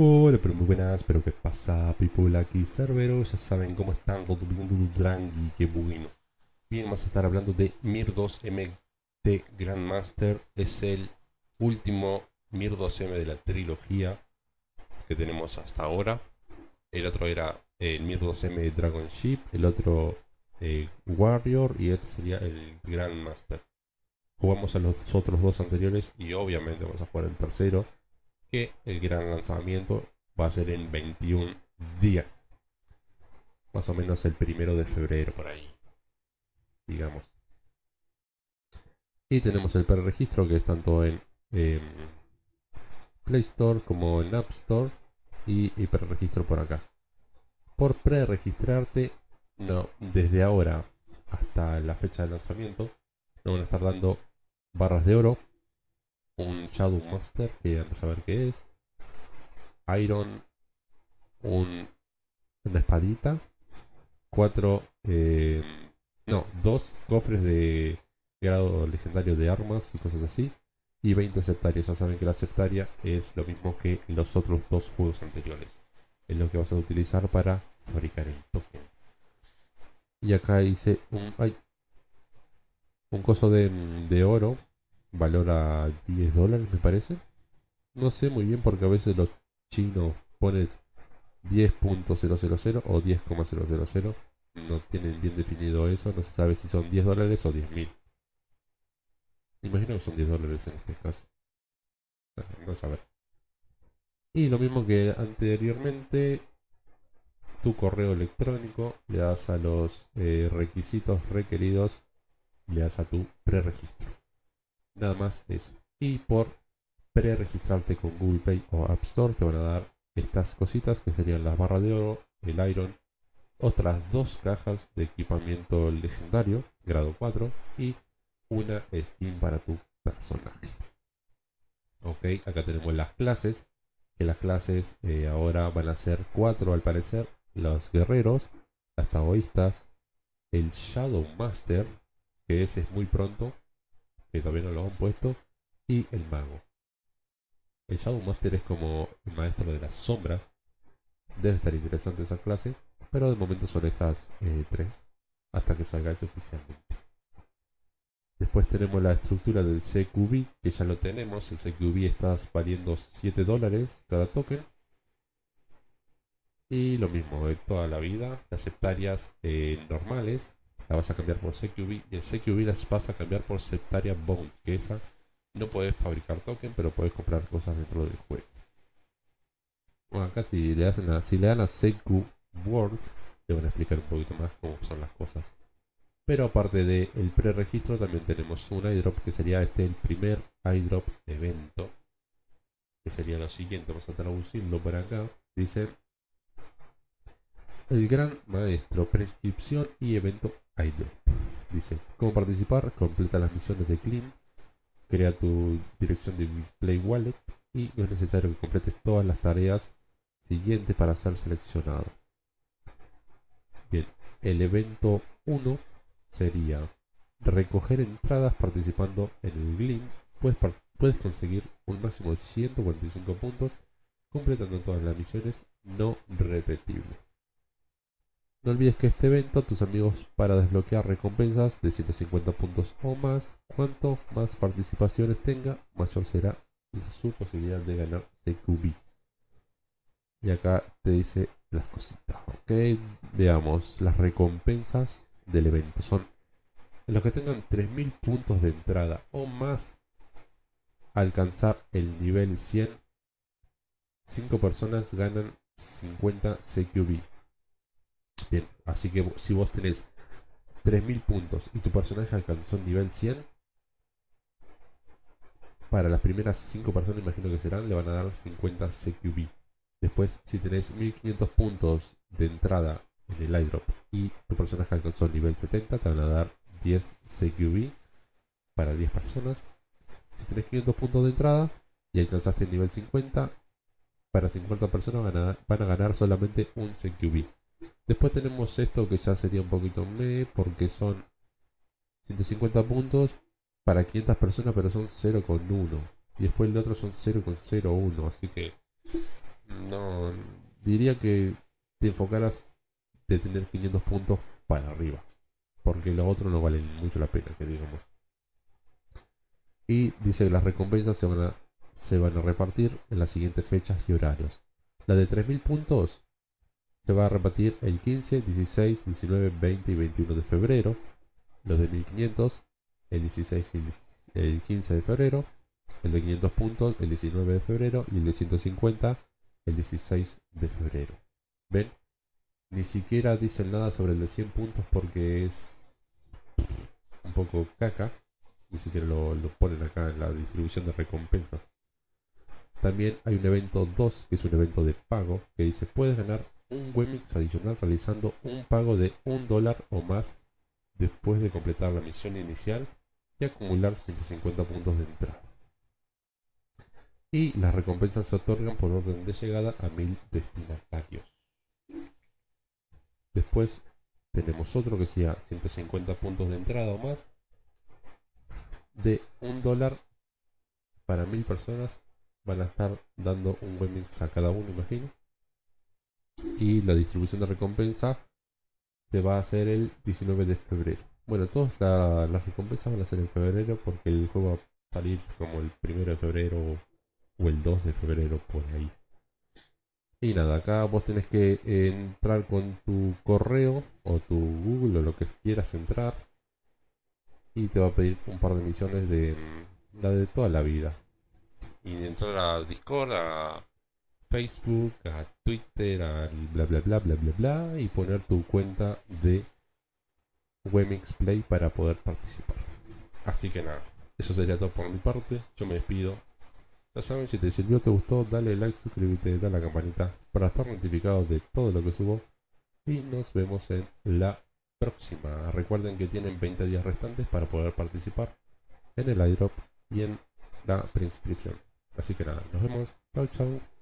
Hola, pero muy buenas, pero qué pasa, people, aquí Cerbero, ya saben cómo están, todo bien, y qué bueno. Bien, vamos a estar hablando de Mir 2 m de Grandmaster, es el último Mir 2M de la trilogía que tenemos hasta ahora. El otro era eh, el Mir 2M Dragon Ship, el otro eh, Warrior y este sería el Grandmaster. Jugamos a los otros dos anteriores y obviamente vamos a jugar el tercero que el gran lanzamiento va a ser en 21 días. Más o menos el primero de febrero por ahí. Digamos. Y tenemos el preregistro que es tanto en em, Play Store como en App Store. Y, y preregistro por acá. Por preregistrarte, no, desde ahora hasta la fecha de lanzamiento, no van a estar dando barras de oro un Shadow Master, que antes de saber qué es, Iron, una espadita, cuatro, eh, no, dos cofres de grado legendario de armas y cosas así, y 20 septarios. Ya saben que la septaria es lo mismo que los otros dos juegos anteriores. Es lo que vas a utilizar para fabricar el token. Y acá hice un, un coso de, de oro Valora 10 dólares, me parece. No sé muy bien porque a veces los chinos pones 10.000 o 10,000. No mm. tienen bien definido eso, no se sabe si son 10 dólares o 10.000. Imagino que son 10 dólares en este caso. No saber. Y lo mismo que anteriormente, tu correo electrónico, le das a los eh, requisitos requeridos, le das a tu preregistro. Nada más es Y por pre-registrarte con Google Pay o App Store te van a dar estas cositas que serían las barras de oro, el iron, otras dos cajas de equipamiento legendario, grado 4, y una skin para tu personaje. Ok, acá tenemos las clases, que las clases eh, ahora van a ser cuatro al parecer, los guerreros, las taoístas, el Shadow Master, que ese es muy pronto, que todavía no lo han puesto, y el mago. El Shadow Master es como el maestro de las sombras. Debe estar interesante esa clase, pero de momento son esas eh, tres, hasta que salga eso oficialmente. Después tenemos la estructura del CQB, que ya lo tenemos. El CQB está valiendo 7 dólares cada token. Y lo mismo de eh, toda la vida, las hectáreas eh, normales la vas a cambiar por CQB. Y el CQB las vas a cambiar por Septaria Bond, que esa no puedes fabricar token, pero puedes comprar cosas dentro del juego. acá si le, hacen a, si le dan a CQ World, te van a explicar un poquito más cómo son las cosas. Pero aparte del preregistro, también tenemos un iDrop que sería este, el primer iDrop evento. Que sería lo siguiente, vamos a traducirlo por acá. Dice, el gran maestro, prescripción y evento Dice, ¿cómo participar? Completa las misiones de Glim, crea tu dirección de Play Wallet y no es necesario que completes todas las tareas siguientes para ser seleccionado. Bien, el evento 1 sería recoger entradas participando en el Glim. puedes conseguir un máximo de 145 puntos completando todas las misiones no repetibles. No olvides que este evento, tus amigos para desbloquear recompensas de 150 puntos o más, cuanto más participaciones tenga, mayor será su posibilidad de ganar CQB. Y acá te dice las cositas, ok. Veamos, las recompensas del evento son los que tengan 3000 puntos de entrada o más, alcanzar el nivel 100, 5 personas ganan 50 CQB Bien, así que si vos tenés 3000 puntos y tu personaje alcanzó el nivel 100, para las primeras 5 personas, imagino que serán, le van a dar 50 CQB. Después, si tenés 1500 puntos de entrada en el airdrop y tu personaje alcanzó el nivel 70, te van a dar 10 CQB para 10 personas. Si tenés 500 puntos de entrada y alcanzaste el nivel 50, para 50 personas van a, van a ganar solamente un CQB. Después tenemos esto que ya sería un poquito me, porque son 150 puntos para 500 personas, pero son 0,1. Y después el otro son 0,01, así que no diría que te enfocaras de tener 500 puntos para arriba, porque los otros no valen mucho la pena, que digamos. Y dice que las recompensas se van se van a repartir en las siguientes fechas y horarios. La de 3.000 puntos se va a repetir el 15, 16, 19, 20 y 21 de febrero. Los de 1500, el 16 y el 15 de febrero. El de 500 puntos, el 19 de febrero. Y el de 150, el 16 de febrero. ¿Ven? Ni siquiera dicen nada sobre el de 100 puntos porque es un poco caca. Ni siquiera lo, lo ponen acá en la distribución de recompensas. También hay un evento 2, que es un evento de pago, que dice, puedes ganar un Wemix adicional realizando un pago de un dólar o más después de completar la misión inicial y acumular 150 puntos de entrada. Y las recompensas se otorgan por orden de llegada a mil destinatarios. Después tenemos otro que sea 150 puntos de entrada o más de un dólar para mil personas van a estar dando un WEMIX a cada uno imagino y la distribución de recompensa se va a hacer el 19 de febrero. Bueno, todas las recompensas van a ser en febrero porque el juego va a salir como el 1 de febrero o el 2 de febrero por ahí. Y nada, acá vos tenés que eh, entrar con tu correo o tu Google o lo que quieras entrar. Y te va a pedir un par de misiones de mm, la de toda la vida. Y entrar a Discord, a Facebook, a Twitter, al bla bla bla bla bla bla y poner tu cuenta de Wemix Play para poder participar. Así que nada, eso sería todo por mi parte. Yo me despido. Ya saben, si te sirvió, te gustó, dale like, suscríbete, dale a la campanita para estar notificado de todo lo que subo. Y nos vemos en la próxima. Recuerden que tienen 20 días restantes para poder participar en el iDrop y en la preinscripción. Así que nada, nos vemos. Chao, chao.